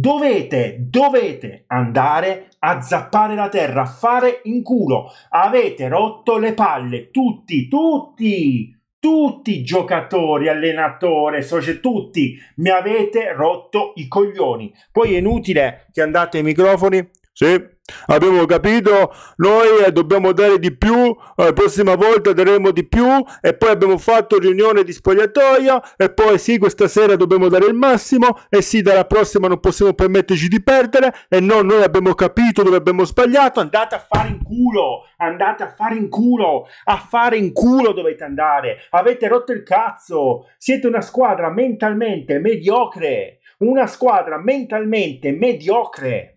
Dovete, dovete andare a zappare la terra, a fare in culo. Avete rotto le palle, tutti, tutti, tutti i giocatori, allenatore, soci, tutti mi avete rotto i coglioni. Poi è inutile che andate ai microfoni. Sì, Abbiamo capito? Noi eh, dobbiamo dare di più, eh, la eh, prossima volta daremo di più e poi abbiamo fatto riunione di spogliatoia e poi sì, questa sera dobbiamo dare il massimo e sì, dalla prossima non possiamo permetterci di perdere e no, noi abbiamo capito dove abbiamo sbagliato, andate a fare in culo, andate a fare in culo, a fare in culo dovete andare, avete rotto il cazzo, siete una squadra mentalmente mediocre, una squadra mentalmente mediocre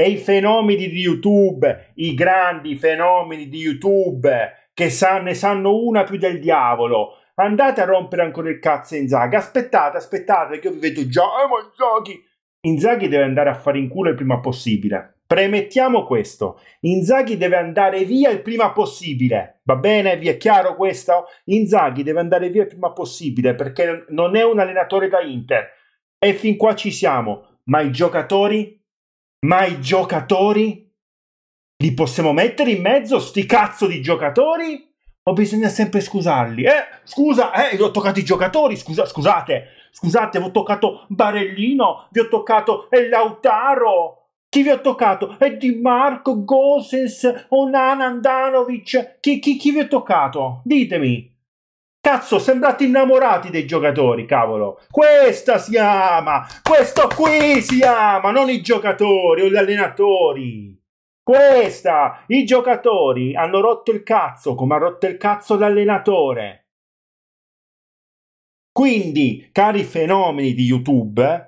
e i fenomeni di YouTube, i grandi fenomeni di YouTube che sa, ne sanno una più del diavolo. Andate a rompere ancora il cazzo Inzaghi. Aspettate, aspettate, che io vi vedo già. Eh, ma Zaghi. Inzaghi deve andare a fare in culo il prima possibile. Premettiamo questo. Inzaghi deve andare via il prima possibile. Va bene? Vi è chiaro questo? Inzaghi deve andare via il prima possibile perché non è un allenatore da Inter. E fin qua ci siamo. Ma i giocatori ma i giocatori? Li possiamo mettere in mezzo, sti cazzo di giocatori? O bisogna sempre scusarli? Eh, scusa, eh, vi ho toccato i giocatori, scusa, scusate, scusate, vi ho toccato Barellino, vi ho toccato eh, Lautaro. Chi vi ho toccato? È Di Marco, Gosens, Onan, Andanovic. Chi, chi, chi vi ho toccato? Ditemi. Cazzo, sembrate innamorati dei giocatori, cavolo. Questa si ama, questo qui si ama, non i giocatori o gli allenatori. Questa, i giocatori hanno rotto il cazzo come ha rotto il cazzo l'allenatore. Quindi, cari fenomeni di YouTube,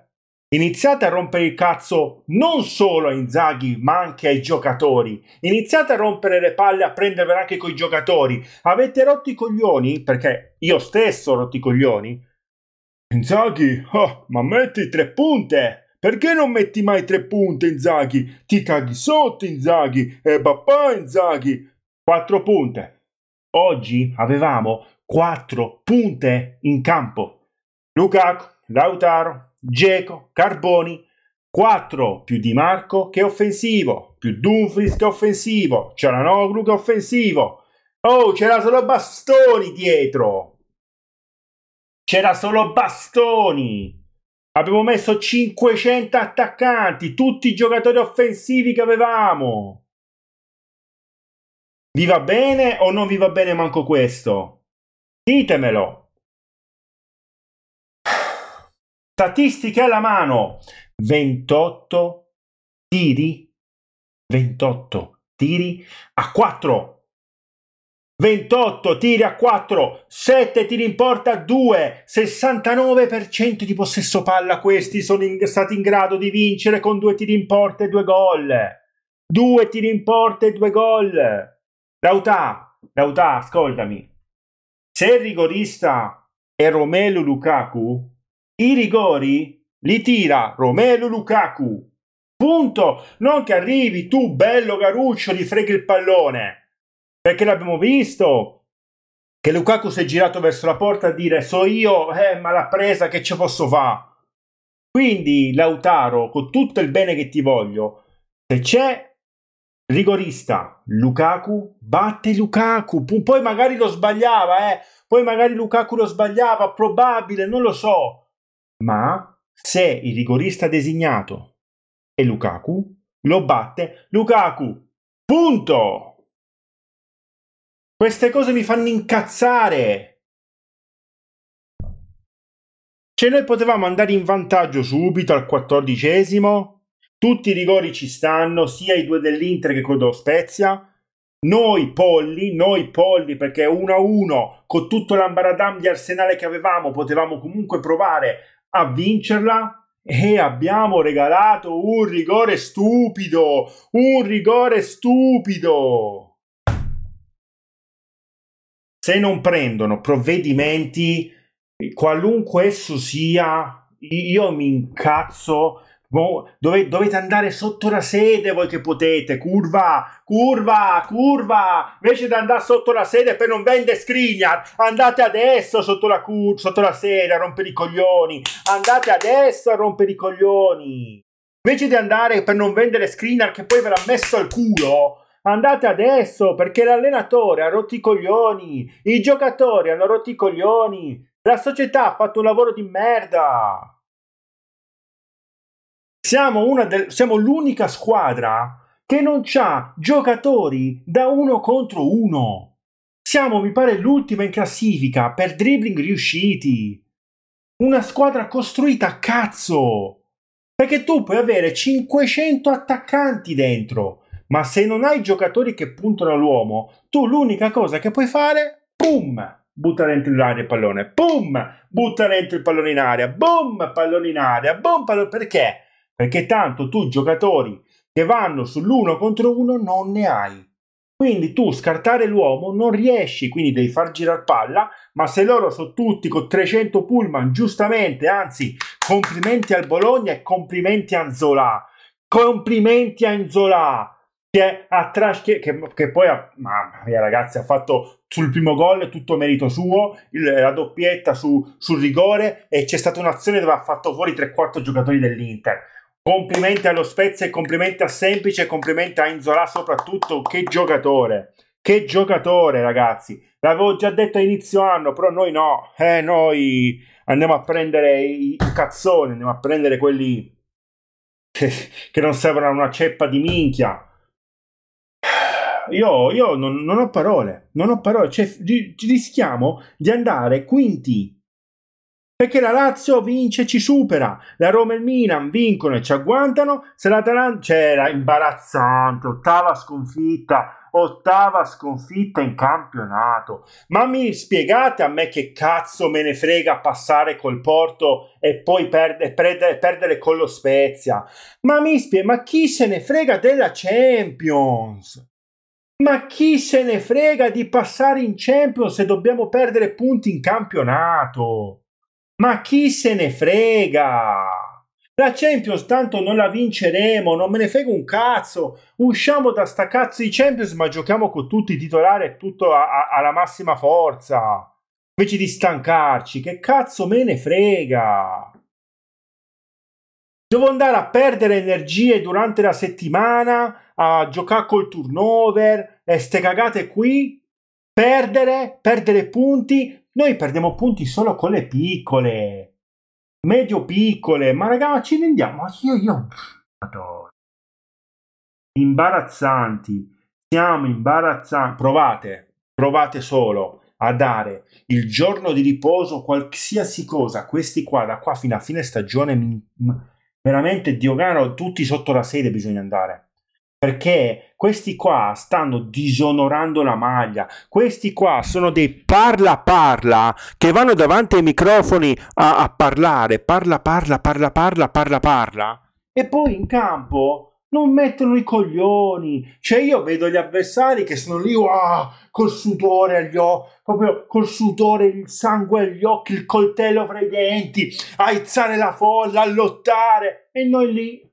Iniziate a rompere il cazzo non solo a Inzaghi, ma anche ai giocatori. Iniziate a rompere le palle, a prendervela anche coi giocatori. Avete rotto i coglioni? Perché io stesso ho rotto i coglioni. Inzaghi, oh, ma metti tre punte! Perché non metti mai tre punte, Inzaghi? Ti caghi sotto, Inzaghi! E papà, Inzaghi! Quattro punte. Oggi avevamo quattro punte in campo. Lukaku, Lautaro, Geco, Carboni, 4 più Di Marco che è offensivo, più Dumfries che è offensivo, Cialanoglu che è offensivo. Oh, c'era solo Bastoni dietro. C'era solo Bastoni. Abbiamo messo 500 attaccanti, tutti i giocatori offensivi che avevamo. Vi va bene o non vi va bene manco questo? Ditemelo. Statistiche alla mano, 28 tiri, 28 tiri a 4. 28 tiri a 4, 7 tiri in porta a 2, 69% di possesso palla questi sono in, stati in grado di vincere con due tiri in porta e due gol. 2 tiri in porta e due gol. Lautà, Lautà, ascoltami. Se il rigorista è Romelu Lukaku, i rigori li tira Romelu Lukaku. Punto. Non che arrivi tu, bello Garuccio, gli freghi il pallone. Perché l'abbiamo visto che Lukaku si è girato verso la porta a dire so io, eh, ma l'ha presa, che ci posso fare? Quindi Lautaro, con tutto il bene che ti voglio, se c'è rigorista Lukaku, batte Lukaku. Poi magari lo sbagliava, eh. Poi magari Lukaku lo sbagliava, probabile, non lo so ma se il rigorista designato è Lukaku, lo batte Lukaku. Punto! Queste cose mi fanno incazzare! Cioè noi potevamo andare in vantaggio subito al quattordicesimo, tutti i rigori ci stanno, sia i due dell'Inter che quello dello Spezia, noi polli, noi polli perché 1-1 con tutto l'ambaradam di Arsenale che avevamo potevamo comunque provare a vincerla e abbiamo regalato un rigore stupido, un rigore stupido. Se non prendono provvedimenti, qualunque esso sia, io mi incazzo dove, dovete andare sotto la sede voi che potete, curva, curva, curva, invece di andare sotto la sede per non vendere scrignar, andate adesso sotto la, cur- sotto la sede a rompere i coglioni, andate adesso a rompere i coglioni, invece di andare per non vendere screener che poi ve l'ha messo al culo, andate adesso perché l'allenatore ha rotto i coglioni, i giocatori hanno rotto i coglioni, la società ha fatto un lavoro di merda. Siamo, del, siamo l'unica squadra che non ha giocatori da uno contro uno. Siamo, mi pare, l'ultima in classifica per dribbling riusciti. Una squadra costruita a cazzo. Perché tu puoi avere 500 attaccanti dentro, ma se non hai giocatori che puntano all'uomo, tu l'unica cosa che puoi fare, boom, butta dentro in aria il pallone, boom, butta dentro il pallone in aria, boom, pallone in aria, boom, pallone... Perché? perché tanto tu giocatori che vanno sull'uno contro uno non ne hai. Quindi tu scartare l'uomo non riesci, quindi devi far girare palla, ma se loro sono tutti con 300 pullman, giustamente, anzi, complimenti al Bologna e complimenti a Zola. Complimenti a Zola che, che, che poi ha, mamma mia ragazzi ha fatto sul primo gol tutto merito suo il, la doppietta su, sul rigore e c'è stata un'azione dove ha fatto fuori 3-4 giocatori dell'Inter Complimenti allo Spezia e complimenti a Semplice e complimenti a Inzola soprattutto. Che giocatore! Che giocatore, ragazzi! L'avevo già detto a inizio anno, però noi no. Eh, noi andiamo a prendere i cazzoni, andiamo a prendere quelli che, che non servono a una ceppa di minchia. Io, io non, non, ho parole, non ho parole. Cioè, rischiamo di andare quinti perché la Lazio vince e ci supera, la Roma e il Milan vincono e ci agguantano, se l'Atalanta c'era imbarazzante, ottava sconfitta, ottava sconfitta in campionato. Ma mi spiegate a me che cazzo me ne frega passare col Porto e poi perde, perde, perdere con lo Spezia? Ma mi spiega, ma chi se ne frega della Champions? Ma chi se ne frega di passare in Champions se dobbiamo perdere punti in campionato? Ma chi se ne frega? La Champions tanto non la vinceremo, non me ne frega un cazzo. Usciamo da sta cazzo di Champions, ma giochiamo con tutti i titolari e tutto a, a, alla massima forza. Invece di stancarci, che cazzo me ne frega? Devo andare a perdere energie durante la settimana, a giocare col turnover, e ste cagate qui, perdere, perdere punti, noi perdiamo punti solo con le piccole, medio piccole, ma ragazzi ci rendiamo. Io, io, madonna. Imbarazzanti. Siamo imbarazzanti. Provate, provate solo a dare il giorno di riposo qualsiasi cosa. Questi qua, da qua fino a fine stagione, veramente, Diogano, tutti sotto la sede bisogna andare perché questi qua stanno disonorando la maglia, questi qua sono dei parla parla che vanno davanti ai microfoni a, a parlare, parla parla parla parla parla parla e poi in campo non mettono i coglioni, cioè io vedo gli avversari che sono lì wow, col sudore agli occhi, proprio col sudore, il sangue agli occhi, il coltello fra i denti, a aizzare la folla, a lottare e noi lì...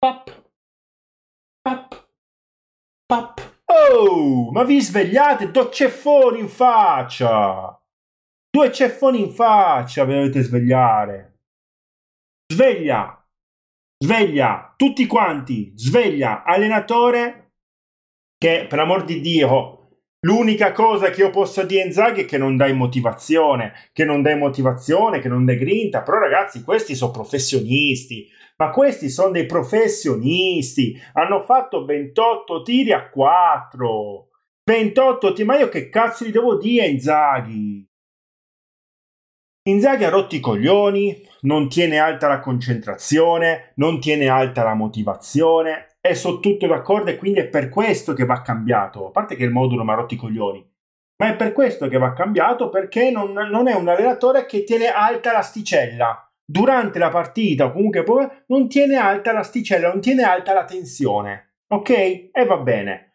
Pop Pap. Pap. Oh, ma vi svegliate? Do ceffoni in faccia! Due ceffoni in faccia vi dovete svegliare! Sveglia! Sveglia! Tutti quanti! Sveglia! Allenatore che, per amor di Dio, L'unica cosa che io posso dire a Inzaghi è che non dai motivazione, che non dai motivazione, che non dai grinta, però ragazzi questi sono professionisti, ma questi sono dei professionisti, hanno fatto 28 tiri a 4, 28 tiri, ma io che cazzo gli devo dire a Inzaghi? Inzaghi ha rotto i coglioni, non tiene alta la concentrazione, non tiene alta la motivazione, è su tutto d'accordo e quindi è per questo che va cambiato. A parte che il modulo mi ha rotto i coglioni, ma è per questo che va cambiato perché non, non è un allenatore che tiene alta l'asticella. Durante la partita o comunque poi non tiene alta l'asticella, non tiene alta la tensione. Ok? E va bene.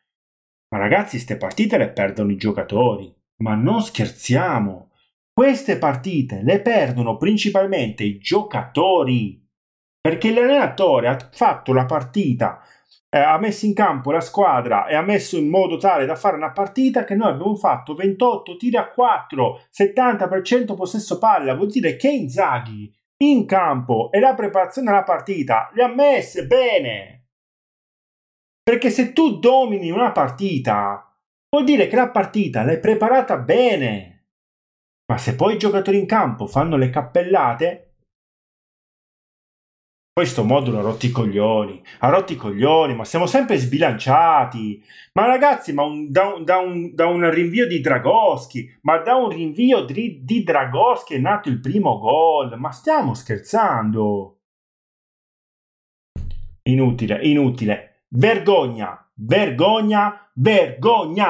Ma ragazzi, queste partite le perdono i giocatori. Ma non scherziamo. Queste partite le perdono principalmente i giocatori, perché l'allenatore ha fatto la partita, eh, ha messo in campo la squadra e ha messo in modo tale da fare una partita che noi abbiamo fatto 28 tiri a 4, 70% possesso palla, vuol dire che Inzaghi in campo e la preparazione alla partita le ha messe bene. Perché se tu domini una partita, vuol dire che la partita l'hai preparata bene. Ma se poi i giocatori in campo fanno le cappellate, questo modulo ha rotto i coglioni, ha rotto i coglioni, ma siamo sempre sbilanciati. Ma ragazzi, ma un, da, un, da, un, da, un, rinvio di Dragoschi, ma da un rinvio di, di Dragoschi è nato il primo gol, ma stiamo scherzando. Inutile, inutile. Vergogna, vergogna, vergogna.